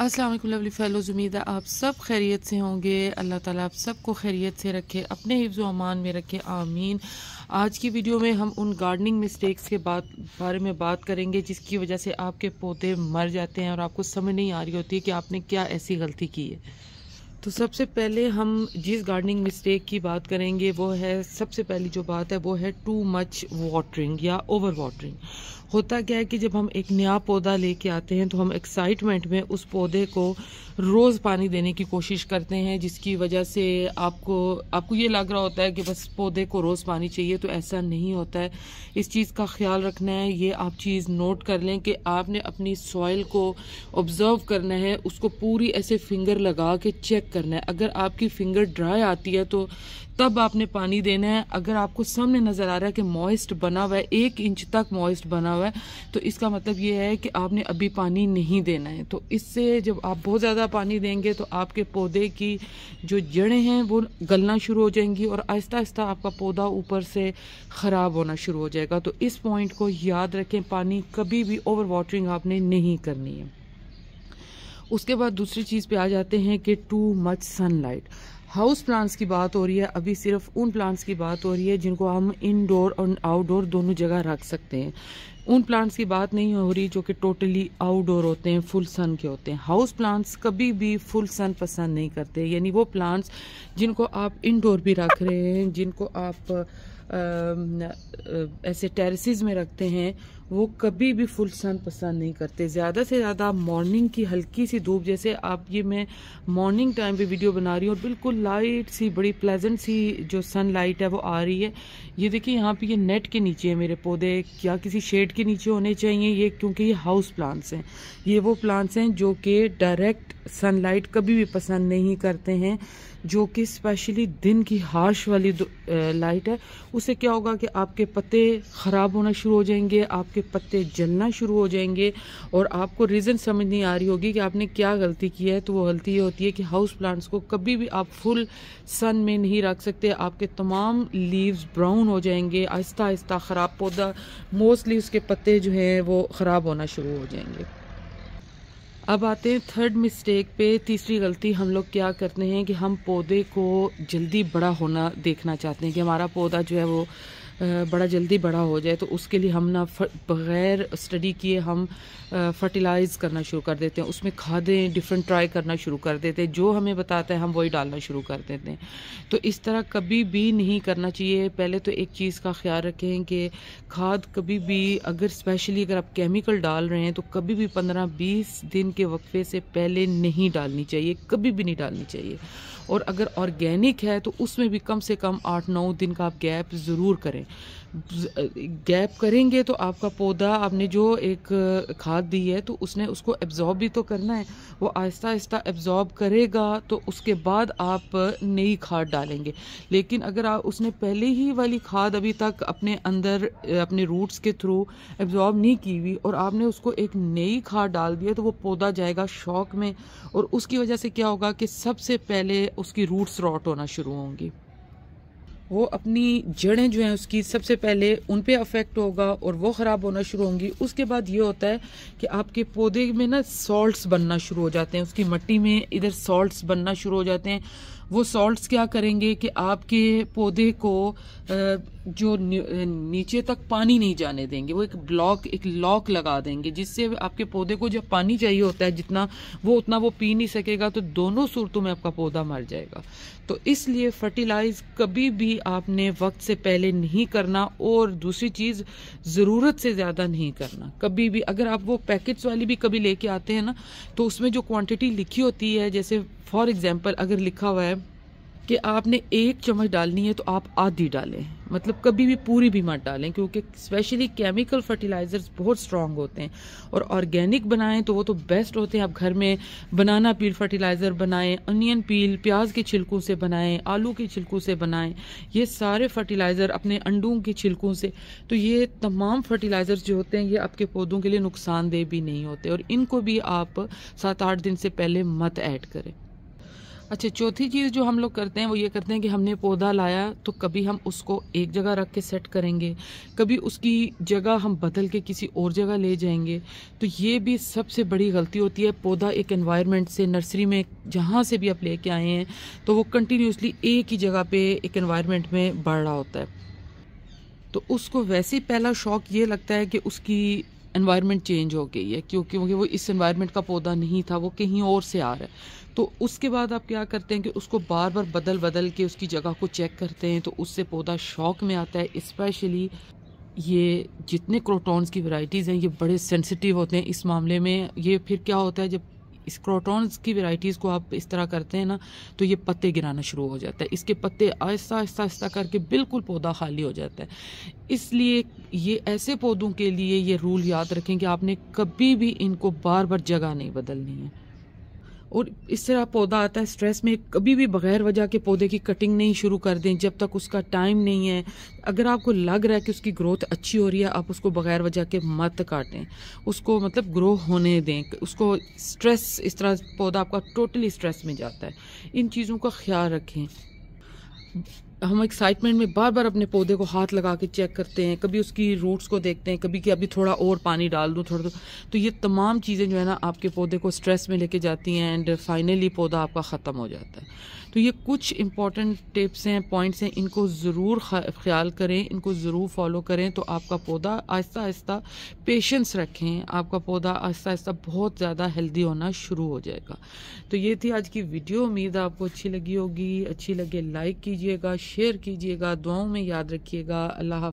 अस्सलाम लवली फ़ैलोज़ उम्मीद है आप सब खैरियत से होंगे अल्लाह ताला आप सबको खैरियत से रखे अपने हिफ्ज़ अमान में रखे आमीन आज की वीडियो में हम उन गार्डनिंग मिस्टेक्स के बात बारे में बात करेंगे जिसकी वजह से आपके पौधे मर जाते हैं और आपको समझ नहीं आ रही होती है कि आपने क्या ऐसी गलती की है तो सबसे पहले हम जिस गार्डनिंग मिस्टेक की बात करेंगे वो है सबसे पहली जो बात है वो है टू मच वाटरिंग या ओवर वाटरिंग होता क्या है कि जब हम एक नया पौधा लेके आते हैं तो हम एक्साइटमेंट में उस पौधे को रोज़ पानी देने की कोशिश करते हैं जिसकी वजह से आपको आपको ये लग रहा होता है कि बस पौधे को रोज़ पानी चाहिए तो ऐसा नहीं होता है इस चीज़ का ख्याल रखना है ये आप चीज़ नोट कर लें कि आपने अपनी सॉइल को ऑब्ज़र्व करना है उसको पूरी ऐसे फिंगर लगा के चेक करना है अगर आपकी फिंगर ड्राई आती है तो तब आपने पानी देना है अगर आपको सामने नज़र आ रहा है कि मॉइस्ट बना हुआ है एक इंच तक मॉइस्ट बना हुआ है तो इसका मतलब ये है कि आपने अभी पानी नहीं देना है तो इससे जब आप बहुत ज़्यादा पानी देंगे तो आपके पौधे की जो जड़ें हैं वो गलना शुरू हो जाएंगी और आहिस्ता आहिस्ता आपका पौधा ऊपर से ख़राब होना शुरू हो जाएगा तो इस पॉइंट को याद रखें पानी कभी भी ओवर वाटरिंग आपने नहीं करनी है उसके बाद दूसरी चीज़ पे आ जाते हैं कि too much sunlight house plants की बात हो रही है अभी सिर्फ उन प्लांट्स की बात हो रही है जिनको हम इनडोर और आउटडोर दोनों जगह रख सकते हैं उन प्लांट्स की बात नहीं हो रही जो कि टोटली आउटडोर होते हैं फुल सन के होते हैं हाउस प्लांट्स कभी भी फुल सन पसंद नहीं करते यानी वो प्लांट्स जिनको आप इनडोर भी रख रहे हैं जिनको आप ऐसे टेरेसिस में रखते हैं वो कभी भी फुल सन पसंद नहीं करते ज़्यादा से ज़्यादा मॉर्निंग की हल्की सी धूप जैसे आप ये मैं मॉर्निंग टाइम पे वीडियो बना रही हूँ और बिल्कुल लाइट सी बड़ी प्लेजेंट सी जो सन लाइट है वो आ रही है ये देखिए यहाँ पे ये नेट के नीचे है मेरे पौधे क्या किसी शेड के नीचे होने चाहिए ये क्योंकि ये हाउस प्लांट्स हैं ये वो प्लांट्स हैं जो कि डायरेक्ट सन कभी भी पसंद नहीं करते हैं जो कि स्पेशली दिन की हार्श वाली लाइट है उससे क्या होगा कि आपके पत्ते ख़राब होना शुरू हो जाएंगे आपके पत्ते जलना शुरू हो जाएंगे और आपको रीज़न समझ नहीं आ रही होगी कि आपने क्या गलती की है तो वो गलती ये होती है कि हाउस प्लांट्स को कभी भी आप फुल सन में नहीं रख सकते आपके तमाम लीव्स ब्राउन हो जाएंगे आहिस्ता आहिस्ता ख़राब पौधा मोस्टली उसके पत्ते जो हैं वो ख़राब होना शुरू हो जाएंगे अब आते हैं थर्ड मिस्टेक पे तीसरी गलती हम लोग क्या करते हैं कि हम पौधे को जल्दी बड़ा होना देखना चाहते हैं कि हमारा पौधा जो है वो बड़ा जल्दी बड़ा हो जाए तो उसके लिए हम ना बग़ैर स्टडी किए हम फर्टिलाइज़ करना शुरू कर देते हैं उसमें खादें डिफरेंट ट्राई करना शुरू कर देते हैं जो हमें बताता है हम वही डालना शुरू कर देते हैं तो इस तरह कभी भी नहीं करना चाहिए पहले तो एक चीज़ का ख्याल रखें कि खाद कभी भी अगर स्पेशली अगर आप केमिकल डाल रहे हैं तो कभी भी पंद्रह बीस दिन के वक्फे से पहले नहीं डालनी चाहिए कभी भी नहीं डालनी चाहिए और अगर ऑर्गेनिक है तो उसमें भी कम से कम आठ नौ दिन का आप गैप ज़रूर करें करें गैप करेंगे तो आपका पौधा आपने जो एक खाद दी है तो उसने उसको एब्जॉर्ब भी तो करना है वो आहिस्ता आहिस्ता एब्जॉर्ब करेगा तो उसके बाद आप नई खाद डालेंगे लेकिन अगर आप उसने पहले ही वाली खाद अभी तक अपने अंदर अपने रूट्स के थ्रू एब्जॉर्ब नहीं की हुई और आपने उसको एक नई खाद डाल दिया तो वो पौधा जाएगा शौक में और उसकी वजह से क्या होगा कि सबसे पहले उसकी रूट्स रॉट होना शुरू होंगी वो अपनी जड़ें जो हैं उसकी सबसे पहले उन पे अफेक्ट होगा और वो ख़राब होना शुरू होंगी उसके बाद ये होता है कि आपके पौधे में ना सॉल्ट्स बनना शुरू हो जाते हैं उसकी मट्टी में इधर सॉल्ट्स बनना शुरू हो जाते हैं वो सॉल्ट्स क्या करेंगे कि आपके पौधे को जो नीचे तक पानी नहीं जाने देंगे वो एक ब्लॉक एक लॉक लगा देंगे जिससे आपके पौधे को जब पानी चाहिए होता है जितना वो उतना वो पी नहीं सकेगा तो दोनों सूरतों में आपका पौधा मर जाएगा तो इसलिए फर्टिलाइज कभी भी आपने वक्त से पहले नहीं करना और दूसरी चीज़ ज़रूरत से ज़्यादा नहीं करना कभी भी अगर आप वो पैकेट्स वाली भी कभी लेके आते हैं ना तो उसमें जो क्वांटिटी लिखी होती है जैसे फॉर एग्ज़ाम्पल अगर लिखा हुआ है कि आपने एक चम्मच डालनी है तो आप आधी डालें मतलब कभी भी पूरी भी मत डालें क्योंकि स्पेशली केमिकल फर्टिलाइजर्स बहुत स्ट्रांग होते हैं और ऑर्गेनिक बनाएं तो वो तो बेस्ट होते हैं आप घर में बनाना पील फर्टिलाइज़र बनाएं अनियन पील प्याज के छिलकों से बनाएं आलू के छिलकों से बनाएं ये सारे फर्टिलाइज़र अपने अंडों के छिलकों से तो ये तमाम फर्टिलाइज़र्स जो होते हैं ये आपके पौधों के लिए नुकसानदेह भी नहीं होते और इनको भी आप सात आठ दिन से पहले मत ऐड करें अच्छा चौथी चीज़ जो हम लोग करते हैं वो ये करते हैं कि हमने पौधा लाया तो कभी हम उसको एक जगह रख के सेट करेंगे कभी उसकी जगह हम बदल के किसी और जगह ले जाएंगे तो ये भी सबसे बड़ी गलती होती है पौधा एक एनवायरनमेंट से नर्सरी में जहाँ से भी आप लेके आए हैं तो वो कंटिन्यूसली एक ही जगह पे एक इन्वायरमेंट में बढ़ रहा होता है तो उसको वैसे ही पहला शौक ये लगता है कि उसकी इन्वायरमेंट चेंज हो गई है क्योंकि क्योंकि वो इस एनवायरनमेंट का पौधा नहीं था वो कहीं और से आ रहा है तो उसके बाद आप क्या करते हैं कि उसको बार बार बदल बदल के उसकी जगह को चेक करते हैं तो उससे पौधा शौक में आता है इस्पेशली ये जितने क्रोटॉन्स की वैरायटीज़ हैं ये बड़े सेंसिटिव होते हैं इस मामले में ये फिर क्या होता है जब स्क्रोटॉन्स की वेराइटीज़ को आप इस तरह करते हैं ना तो ये पत्ते गिराना शुरू हो जाता है इसके पत्ते आहिस्ता आहिस्ता आहिस्ता करके बिल्कुल पौधा खाली हो जाता है इसलिए ये ऐसे पौधों के लिए ये रूल याद रखें कि आपने कभी भी इनको बार बार जगह नहीं बदलनी है और इस तरह पौधा आता है स्ट्रेस में कभी भी बगैर वजह के पौधे की कटिंग नहीं शुरू कर दें जब तक उसका टाइम नहीं है अगर आपको लग रहा है कि उसकी ग्रोथ अच्छी हो रही है आप उसको बगैर वजह के मत काटें उसको मतलब ग्रो होने दें उसको स्ट्रेस इस तरह पौधा आपका टोटली स्ट्रेस में जाता है इन चीज़ों का ख्याल रखें हम एक्साइटमेंट में बार बार अपने पौधे को हाथ लगा के चेक करते हैं कभी उसकी रूट्स को देखते हैं कभी कि अभी थोड़ा और पानी डाल दूँ थोड़ा तो ये तमाम चीज़ें जो है ना आपके पौधे को स्ट्रेस में लेके जाती हैं एंड फाइनली पौधा आपका ख़त्म हो जाता है तो ये कुछ इंपॉर्टेंट टिप्स हैं पॉइंट्स हैं इनको ज़रूर ख्याल करें इनको ज़रूर फॉलो करें तो आपका पौधा आहिस्ता आहिस्ता पेशेंस रखें आपका पौधा आहिस्ता आहिस्ता बहुत ज़्यादा हेल्दी होना शुरू हो जाएगा तो ये थी आज की वीडियो उम्मीद आपको अच्छी लगी होगी अच्छी लगे लाइक कीजिएगा शेयर कीजिएगा दुआओं में याद रखिएगा अल्लाह